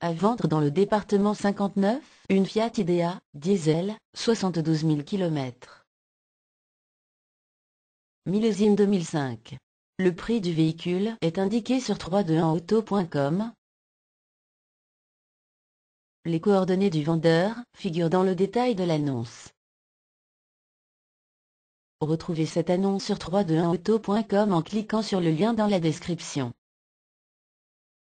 À vendre dans le département 59, une Fiat Idea, diesel, 72 000 km. Millésime 2005. Le prix du véhicule est indiqué sur 321auto.com. Les coordonnées du vendeur figurent dans le détail de l'annonce. Retrouvez cette annonce sur 321auto.com en cliquant sur le lien dans la description.